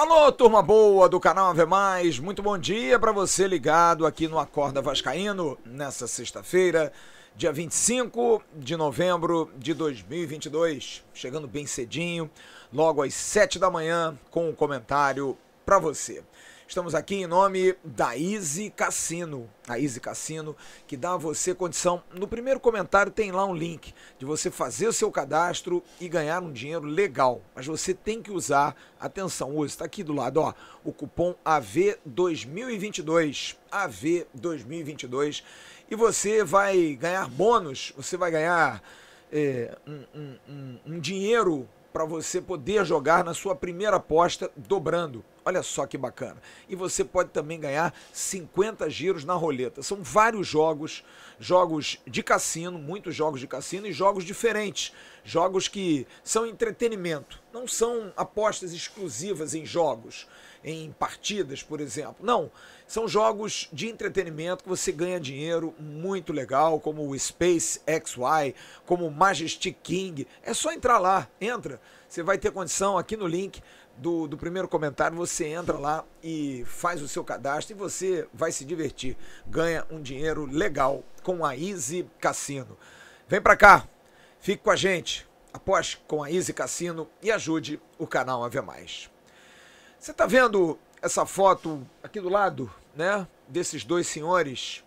Alô, turma boa do canal Ave Mais, muito bom dia para você ligado aqui no Acorda Vascaíno, nessa sexta-feira, dia 25 de novembro de 2022. Chegando bem cedinho, logo às 7 da manhã, com um comentário para você. Estamos aqui em nome da Easy Cassino. A Easy Cassino que dá a você condição. No primeiro comentário tem lá um link de você fazer o seu cadastro e ganhar um dinheiro legal. Mas você tem que usar, atenção, hoje está aqui do lado, ó, o cupom AV2022. AV2022. E você vai ganhar bônus, você vai ganhar é, um, um, um, um dinheiro para você poder jogar na sua primeira aposta dobrando. Olha só que bacana. E você pode também ganhar 50 giros na roleta. São vários jogos, jogos de cassino, muitos jogos de cassino e jogos diferentes. Jogos que são entretenimento, não são apostas exclusivas em jogos em partidas, por exemplo. Não, são jogos de entretenimento que você ganha dinheiro muito legal, como o Space XY, como o Majestic King. É só entrar lá, entra. Você vai ter condição aqui no link do, do primeiro comentário, você entra lá e faz o seu cadastro e você vai se divertir. Ganha um dinheiro legal com a Easy Cassino. Vem para cá, fique com a gente, aposte com a Easy Cassino e ajude o canal a ver mais. Você está vendo essa foto aqui do lado, né? Desses dois senhores,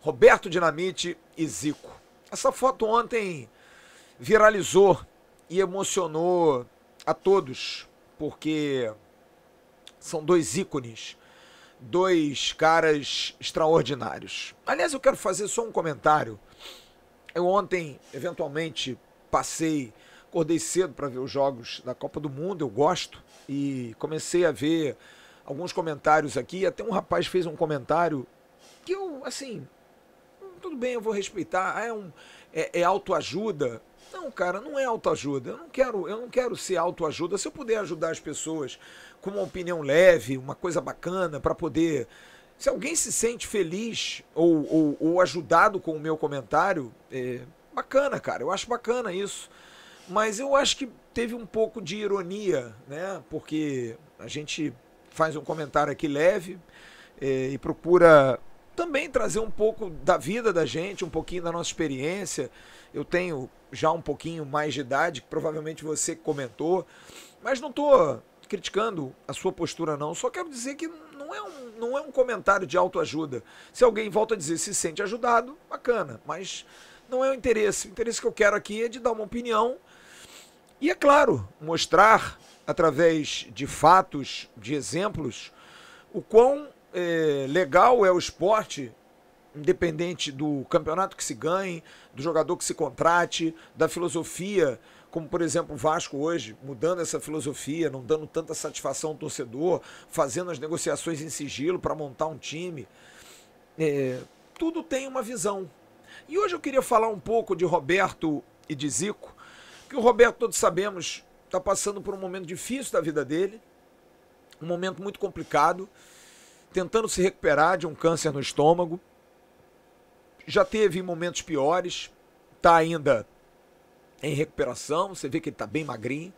Roberto Dinamite e Zico. Essa foto ontem viralizou e emocionou a todos, porque são dois ícones, dois caras extraordinários. Aliás, eu quero fazer só um comentário. Eu ontem, eventualmente, passei acordei cedo para ver os jogos da Copa do Mundo, eu gosto, e comecei a ver alguns comentários aqui. Até um rapaz fez um comentário que eu, assim, tudo bem, eu vou respeitar. Ah, é, um, é, é autoajuda. Não, cara, não é autoajuda. Eu não quero, eu não quero ser autoajuda. Se eu puder ajudar as pessoas com uma opinião leve, uma coisa bacana, para poder. Se alguém se sente feliz ou, ou, ou ajudado com o meu comentário, é bacana, cara. Eu acho bacana isso. Mas eu acho que teve um pouco de ironia, né? Porque a gente faz um comentário aqui leve eh, e procura também trazer um pouco da vida da gente, um pouquinho da nossa experiência. Eu tenho já um pouquinho mais de idade, que provavelmente você comentou, mas não estou criticando a sua postura não. Só quero dizer que não é um, não é um comentário de autoajuda. Se alguém volta a dizer se sente ajudado, bacana, mas não é o interesse. O interesse que eu quero aqui é de dar uma opinião e é claro, mostrar através de fatos, de exemplos, o quão é, legal é o esporte, independente do campeonato que se ganhe, do jogador que se contrate, da filosofia, como por exemplo o Vasco hoje, mudando essa filosofia, não dando tanta satisfação ao torcedor, fazendo as negociações em sigilo para montar um time. É, tudo tem uma visão. E hoje eu queria falar um pouco de Roberto e de Zico, que o Roberto, todos sabemos, está passando por um momento difícil da vida dele, um momento muito complicado, tentando se recuperar de um câncer no estômago. Já teve momentos piores, está ainda em recuperação, você vê que ele está bem magrinho,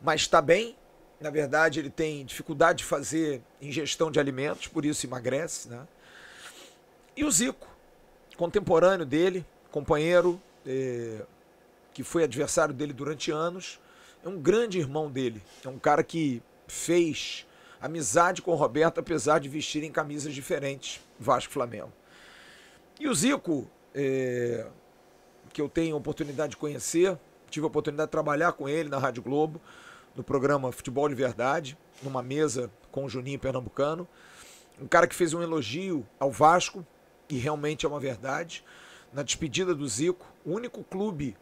mas está bem. Na verdade, ele tem dificuldade de fazer ingestão de alimentos, por isso emagrece. Né? E o Zico, contemporâneo dele, companheiro, eh, que foi adversário dele durante anos, é um grande irmão dele. É um cara que fez amizade com o Roberto, apesar de vestirem camisas diferentes, Vasco Flamengo. E o Zico, é, que eu tenho a oportunidade de conhecer, tive a oportunidade de trabalhar com ele na Rádio Globo, no programa Futebol de Verdade, numa mesa com o Juninho Pernambucano. Um cara que fez um elogio ao Vasco, e realmente é uma verdade, na despedida do Zico, o único clube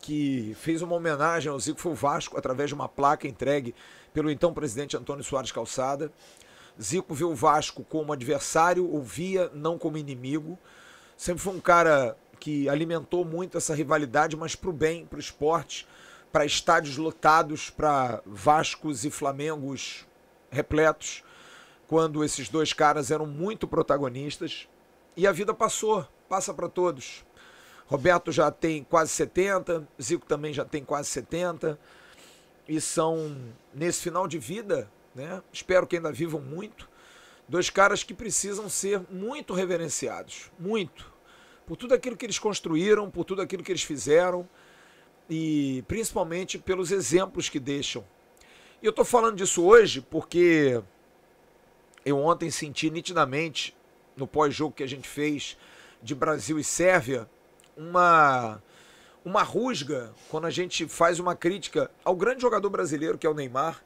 que fez uma homenagem ao Zico foi o Vasco através de uma placa entregue pelo então presidente Antônio Soares Calçada. Zico viu o Vasco como adversário, ouvia, não como inimigo. Sempre foi um cara que alimentou muito essa rivalidade, mas para o bem, para o esporte, para estádios lotados, para Vascos e Flamengos repletos, quando esses dois caras eram muito protagonistas. E a vida passou, passa para todos. Roberto já tem quase 70, Zico também já tem quase 70. E são, nesse final de vida, né? Espero que ainda vivam muito. Dois caras que precisam ser muito reverenciados, muito. Por tudo aquilo que eles construíram, por tudo aquilo que eles fizeram e principalmente pelos exemplos que deixam. E eu estou falando disso hoje porque eu ontem senti nitidamente no pós-jogo que a gente fez de Brasil e Sérvia uma uma rusga quando a gente faz uma crítica ao grande jogador brasileiro que é o Neymar,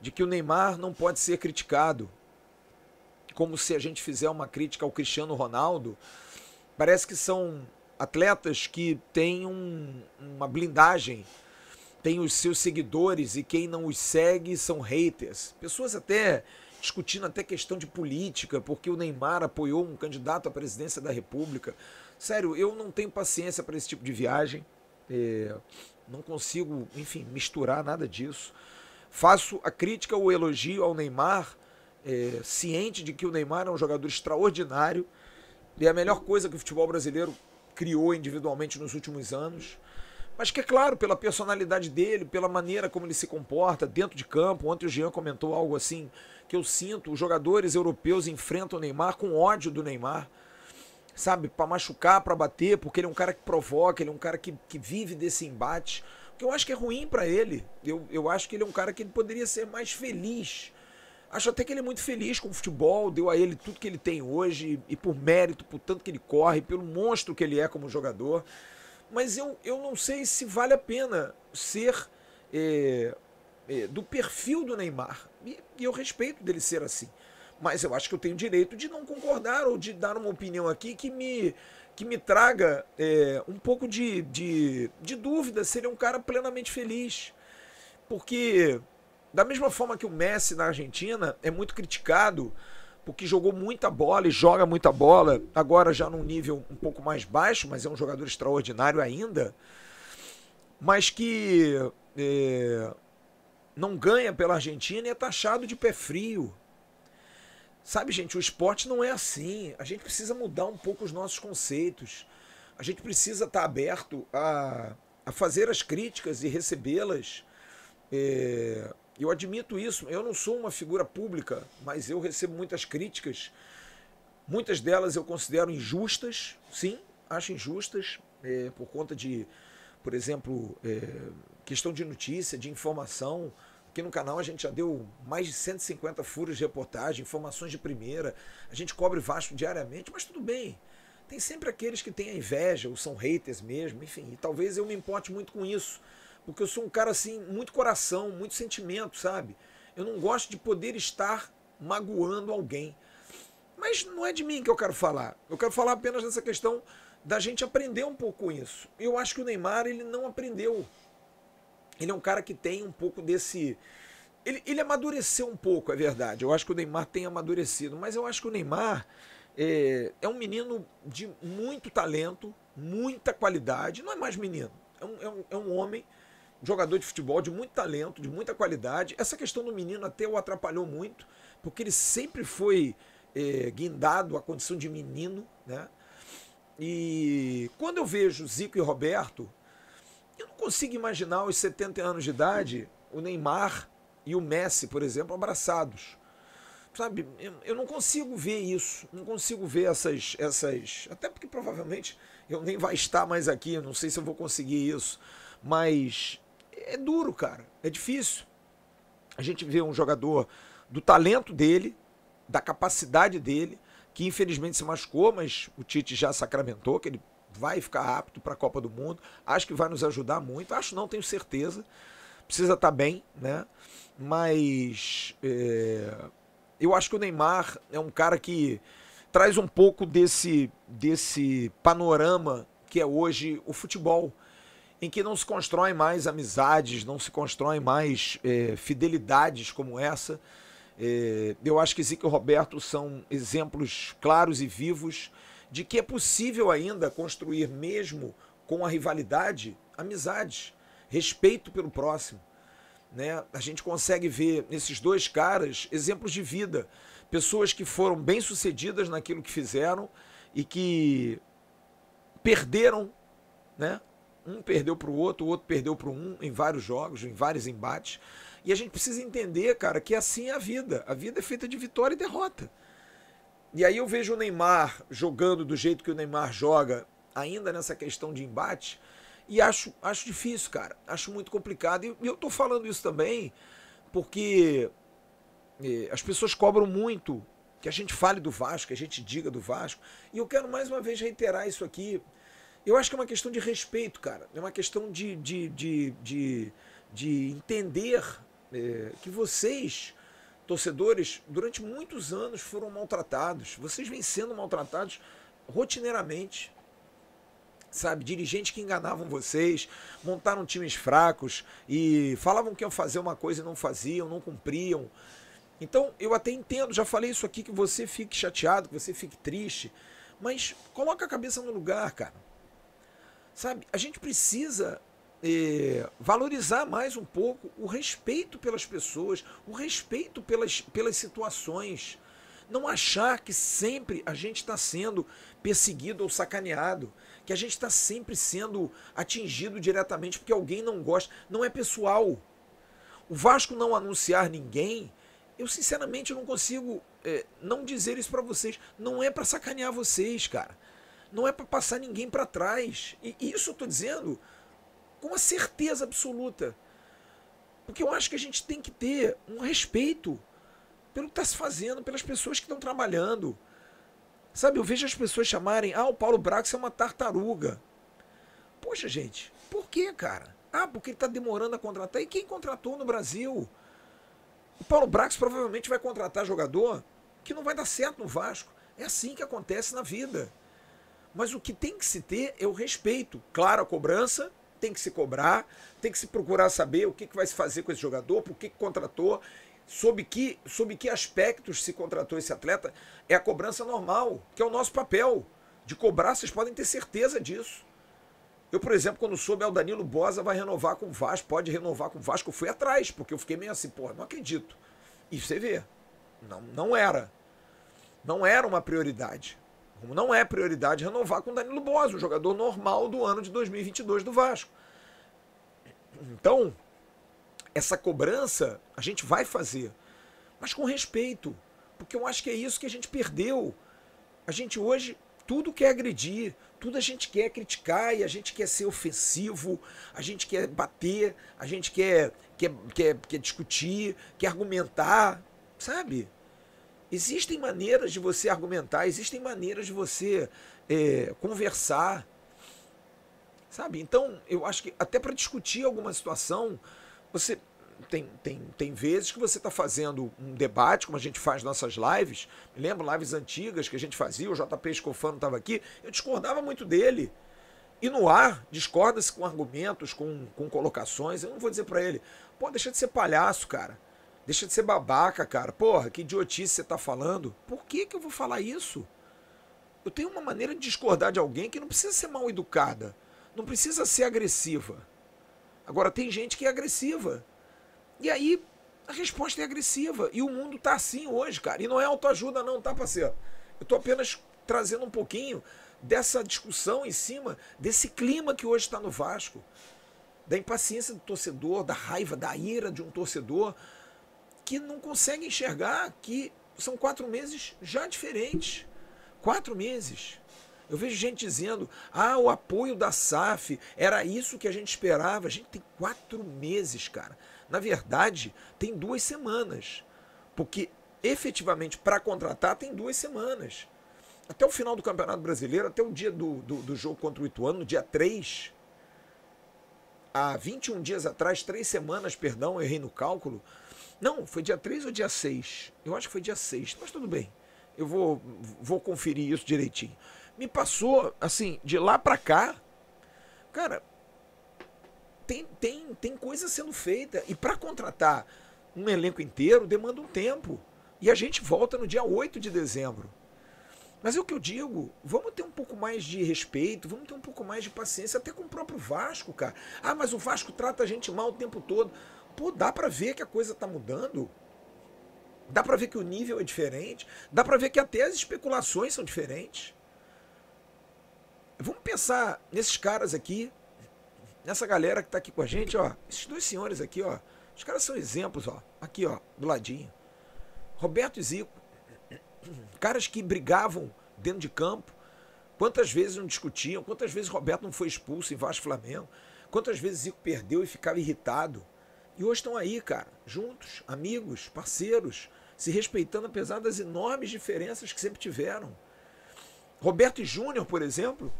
de que o Neymar não pode ser criticado. Como se a gente fizer uma crítica ao Cristiano Ronaldo, parece que são atletas que têm um, uma blindagem, têm os seus seguidores e quem não os segue são haters. Pessoas até discutindo até questão de política, porque o Neymar apoiou um candidato à presidência da República. Sério, eu não tenho paciência para esse tipo de viagem. É, não consigo, enfim, misturar nada disso. Faço a crítica ou elogio ao Neymar, é, ciente de que o Neymar é um jogador extraordinário e é a melhor coisa que o futebol brasileiro criou individualmente nos últimos anos. Mas que é claro, pela personalidade dele, pela maneira como ele se comporta dentro de campo. Ontem o Jean comentou algo assim que eu sinto: os jogadores europeus enfrentam o Neymar com ódio do Neymar sabe, para machucar, para bater, porque ele é um cara que provoca, ele é um cara que, que vive desse embate. que eu acho que é ruim para ele. Eu, eu acho que ele é um cara que ele poderia ser mais feliz. Acho até que ele é muito feliz com o futebol, deu a ele tudo que ele tem hoje, e por mérito, por tanto que ele corre, pelo monstro que ele é como jogador. Mas eu, eu não sei se vale a pena ser é, é, do perfil do Neymar. E, e eu respeito dele ser assim. Mas eu acho que eu tenho direito de não concordar ou de dar uma opinião aqui que me, que me traga é, um pouco de, de, de dúvida se ele é um cara plenamente feliz. Porque, da mesma forma que o Messi na Argentina é muito criticado porque jogou muita bola e joga muita bola, agora já num nível um pouco mais baixo, mas é um jogador extraordinário ainda, mas que é, não ganha pela Argentina e é taxado de pé frio. Sabe, gente, o esporte não é assim. A gente precisa mudar um pouco os nossos conceitos. A gente precisa estar tá aberto a, a fazer as críticas e recebê-las. É, eu admito isso. Eu não sou uma figura pública, mas eu recebo muitas críticas. Muitas delas eu considero injustas, sim, acho injustas, é, por conta de, por exemplo, é, questão de notícia, de informação, Aqui no canal a gente já deu mais de 150 furos de reportagem, informações de primeira. A gente cobre Vasco diariamente, mas tudo bem. Tem sempre aqueles que têm a inveja, ou são haters mesmo, enfim. E talvez eu me importe muito com isso, porque eu sou um cara assim, muito coração, muito sentimento, sabe? Eu não gosto de poder estar magoando alguém. Mas não é de mim que eu quero falar. Eu quero falar apenas dessa questão da gente aprender um pouco com isso. Eu acho que o Neymar ele não aprendeu. Ele é um cara que tem um pouco desse. Ele, ele amadureceu um pouco, é verdade. Eu acho que o Neymar tem amadurecido, mas eu acho que o Neymar é, é um menino de muito talento, muita qualidade. Não é mais menino, é um, é um, é um homem jogador de futebol de muito talento, de muita qualidade. Essa questão do menino até o atrapalhou muito, porque ele sempre foi é, guindado à condição de menino, né? E quando eu vejo Zico e Roberto, consigo imaginar aos 70 anos de idade o Neymar e o Messi, por exemplo, abraçados. Sabe, eu não consigo ver isso, não consigo ver essas, essas. Até porque provavelmente eu nem vai estar mais aqui, não sei se eu vou conseguir isso. Mas é duro, cara, é difícil. A gente vê um jogador do talento dele, da capacidade dele, que infelizmente se machucou, mas o Tite já sacramentou que ele vai ficar rápido para a Copa do Mundo. Acho que vai nos ajudar muito. Acho não, tenho certeza. Precisa estar tá bem, né? Mas é, eu acho que o Neymar é um cara que traz um pouco desse, desse panorama que é hoje o futebol, em que não se constroem mais amizades, não se constroem mais é, fidelidades como essa. É, eu acho que Zico e Roberto são exemplos claros e vivos de que é possível ainda construir, mesmo com a rivalidade, amizades, respeito pelo próximo. Né? A gente consegue ver nesses dois caras exemplos de vida, pessoas que foram bem-sucedidas naquilo que fizeram e que perderam, né? Um perdeu para o outro, o outro perdeu para um em vários jogos, em vários embates. E a gente precisa entender, cara, que assim é a vida. A vida é feita de vitória e derrota. E aí eu vejo o Neymar jogando do jeito que o Neymar joga, ainda nessa questão de embate, e acho, acho difícil, cara. Acho muito complicado. E eu tô falando isso também porque eh, as pessoas cobram muito que a gente fale do Vasco, que a gente diga do Vasco. E eu quero mais uma vez reiterar isso aqui. Eu acho que é uma questão de respeito, cara. É uma questão de, de, de, de, de entender é, que vocês torcedores durante muitos anos foram maltratados. Vocês vêm sendo maltratados rotineiramente. Sabe, dirigentes que enganavam vocês, montaram times fracos e falavam que iam fazer uma coisa e não faziam, não cumpriam. Então, eu até entendo, já falei isso aqui, que você fique chateado, que você fique triste, mas coloca a cabeça no lugar, cara. Sabe, a gente precisa é, valorizar mais um pouco o respeito pelas pessoas, o respeito pelas, pelas situações. Não achar que sempre a gente está sendo perseguido ou sacaneado, que a gente está sempre sendo atingido diretamente porque alguém não gosta. Não é pessoal. O Vasco não anunciar ninguém, eu sinceramente não consigo é, não dizer isso para vocês. Não é para sacanear vocês, cara. Não é para passar ninguém para trás. E isso eu tô dizendo com uma certeza absoluta. Porque eu acho que a gente tem que ter um respeito pelo que está se fazendo, pelas pessoas que estão trabalhando. Sabe, eu vejo as pessoas chamarem, ah, o Paulo Brax é uma tartaruga. Poxa, gente, por que, cara? Ah, porque ele está demorando a contratar. E quem contratou no Brasil? O Paulo Brax provavelmente vai contratar jogador que não vai dar certo no Vasco. É assim que acontece na vida. Mas o que tem que se ter é o respeito. Claro, a cobrança, tem que se cobrar, tem que se procurar saber o que, que vai se fazer com esse jogador, por que, que contratou, sob que, sob que aspectos se contratou esse atleta. É a cobrança normal, que é o nosso papel. De cobrar, vocês podem ter certeza disso. Eu, por exemplo, quando soube, é o Danilo Bosa vai renovar com o Vasco, pode renovar com o Vasco, eu fui atrás, porque eu fiquei meio assim, porra, não acredito. E você vê, não, não era. Não era uma prioridade. Como não é prioridade renovar com Danilo Bosa, o jogador normal do ano de 2022 do Vasco. Então, essa cobrança a gente vai fazer, mas com respeito, porque eu acho que é isso que a gente perdeu. A gente hoje tudo quer agredir, tudo a gente quer criticar e a gente quer ser ofensivo, a gente quer bater, a gente quer, quer, quer, quer discutir, quer argumentar, sabe? Existem maneiras de você argumentar, existem maneiras de você é, conversar. Sabe? Então, eu acho que até para discutir alguma situação, você tem, tem, tem vezes que você está fazendo um debate, como a gente faz nossas lives. Me lembro lives antigas que a gente fazia, o JP Escofano estava aqui, eu discordava muito dele. E no ar, discorda-se com argumentos, com, com colocações. Eu não vou dizer para ele, pô, deixa de ser palhaço, cara. Deixa de ser babaca, cara. Porra, que idiotice você tá falando. Por que, que eu vou falar isso? Eu tenho uma maneira de discordar de alguém que não precisa ser mal educada. Não precisa ser agressiva. Agora, tem gente que é agressiva. E aí, a resposta é agressiva. E o mundo tá assim hoje, cara. E não é autoajuda, não, tá, parceiro? Eu tô apenas trazendo um pouquinho dessa discussão em cima desse clima que hoje está no Vasco. Da impaciência do torcedor, da raiva, da ira de um torcedor que não consegue enxergar que são quatro meses já diferentes. Quatro meses. Eu vejo gente dizendo: ah, o apoio da SAF era isso que a gente esperava. A gente tem quatro meses, cara. Na verdade, tem duas semanas. Porque efetivamente para contratar tem duas semanas. Até o final do Campeonato Brasileiro, até o dia do, do, do jogo contra o Ituano, dia 3, há 21 dias atrás, três semanas, perdão, errei no cálculo, não, foi dia 3 ou dia 6? Eu acho que foi dia 6, mas tudo bem. Eu vou, vou conferir isso direitinho. Me passou, assim, de lá para cá. Cara, tem, tem, tem coisa sendo feita. E para contratar um elenco inteiro demanda um tempo. E a gente volta no dia 8 de dezembro. Mas é o que eu digo, vamos ter um pouco mais de respeito, vamos ter um pouco mais de paciência, até com o próprio Vasco, cara. Ah, mas o Vasco trata a gente mal o tempo todo pô, dá para ver que a coisa está mudando. Dá para ver que o nível é diferente, dá para ver que até as especulações são diferentes. Vamos pensar nesses caras aqui, nessa galera que está aqui com a gente, ó. Esses dois senhores aqui, ó. Os caras são exemplos, ó. Aqui, ó, do ladinho. Roberto e Zico. Caras que brigavam dentro de campo. Quantas vezes não discutiam, quantas vezes Roberto não foi expulso em Vasco Flamengo, quantas vezes Zico perdeu e ficava irritado. E hoje estão aí, cara, juntos, amigos, parceiros, se respeitando apesar das enormes diferenças que sempre tiveram. Roberto e Júnior, por exemplo,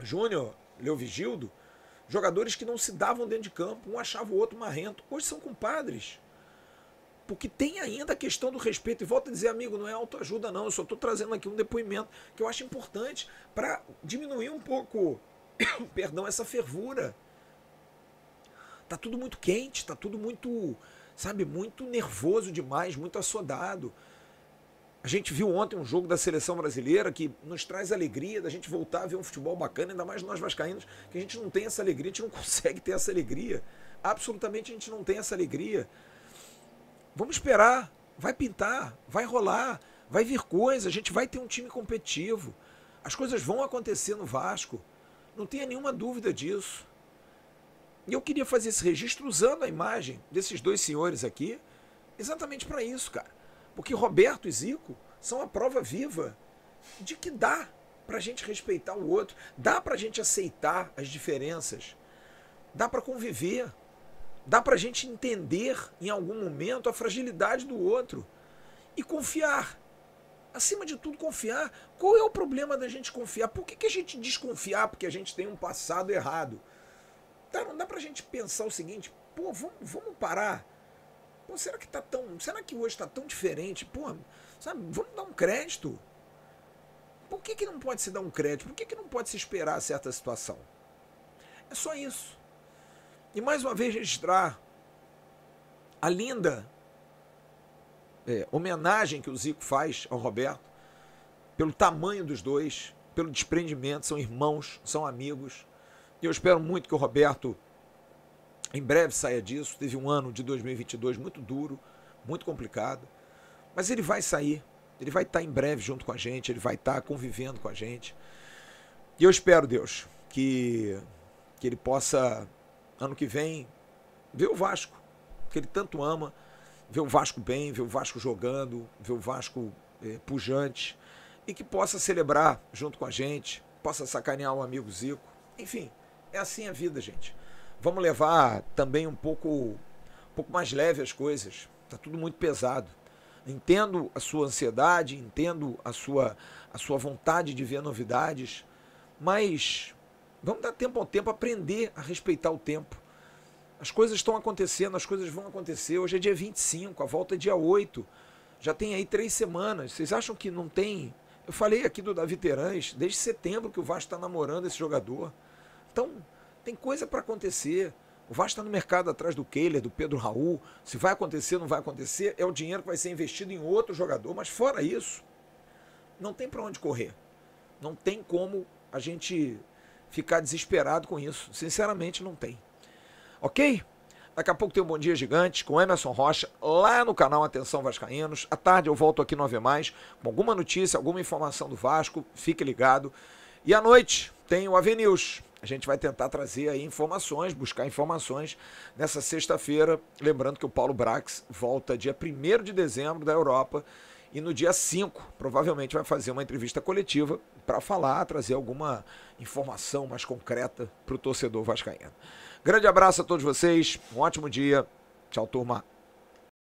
Júnior, Leovigildo, jogadores que não se davam dentro de campo, um achava o outro marrento. Hoje são compadres. Porque tem ainda a questão do respeito. E volta a dizer, amigo, não é autoajuda, não. Eu só estou trazendo aqui um depoimento que eu acho importante para diminuir um pouco, perdão, essa fervura Tá tudo muito quente, tá tudo muito, sabe, muito nervoso demais, muito assodado. A gente viu ontem um jogo da seleção brasileira que nos traz alegria da gente voltar a ver um futebol bacana, ainda mais nós vascaínos, que a gente não tem essa alegria, a gente não consegue ter essa alegria. Absolutamente a gente não tem essa alegria. Vamos esperar, vai pintar, vai rolar, vai vir coisa, a gente vai ter um time competitivo. As coisas vão acontecer no Vasco. Não tenha nenhuma dúvida disso. E eu queria fazer esse registro usando a imagem desses dois senhores aqui, exatamente para isso, cara. Porque Roberto e Zico são a prova viva de que dá para a gente respeitar o outro, dá para a gente aceitar as diferenças, dá para conviver, dá para a gente entender em algum momento a fragilidade do outro e confiar. Acima de tudo, confiar. Qual é o problema da gente confiar? Por que, que a gente desconfiar porque a gente tem um passado errado? dá, não dá pra gente pensar o seguinte, pô, vamos, vamos parar. Pô, será que tá tão. Será que hoje tá tão diferente? Pô, sabe, vamos dar um crédito. Por que, que não pode se dar um crédito? Por que, que não pode se esperar certa situação? É só isso. E mais uma vez registrar a linda é, homenagem que o Zico faz ao Roberto, pelo tamanho dos dois, pelo desprendimento, são irmãos, são amigos. Eu espero muito que o Roberto em breve saia disso. Teve um ano de 2022 muito duro, muito complicado, mas ele vai sair. Ele vai estar em breve junto com a gente, ele vai estar convivendo com a gente. E eu espero, Deus, que, que ele possa, ano que vem, ver o Vasco, que ele tanto ama, ver o Vasco bem, ver o Vasco jogando, ver o Vasco eh, pujante, e que possa celebrar junto com a gente, possa sacanear o um amigo Zico, enfim é assim a vida, gente. Vamos levar também um pouco, um pouco mais leve as coisas. Tá tudo muito pesado. Entendo a sua ansiedade, entendo a sua, a sua vontade de ver novidades, mas vamos dar tempo ao tempo, aprender a respeitar o tempo. As coisas estão acontecendo, as coisas vão acontecer. Hoje é dia 25, a volta é dia 8. Já tem aí três semanas. Vocês acham que não tem? Eu falei aqui do Davi Terães, desde setembro que o Vasco está namorando esse jogador. Então, tem coisa para acontecer. O Vasco está no mercado atrás do Kehler, do Pedro Raul. Se vai acontecer, não vai acontecer, é o dinheiro que vai ser investido em outro jogador. Mas fora isso, não tem para onde correr. Não tem como a gente ficar desesperado com isso. Sinceramente, não tem. Ok? Daqui a pouco tem um Bom Dia Gigante com Emerson Rocha lá no canal Atenção Vascaínos. À tarde eu volto aqui no Ave Mais com alguma notícia, alguma informação do Vasco. Fique ligado. E à noite tem o Ave News. A gente vai tentar trazer aí informações, buscar informações nessa sexta-feira. Lembrando que o Paulo Brax volta dia 1 de dezembro da Europa e no dia 5 provavelmente vai fazer uma entrevista coletiva para falar, trazer alguma informação mais concreta para o torcedor vascaíno. Grande abraço a todos vocês, um ótimo dia. Tchau, turma.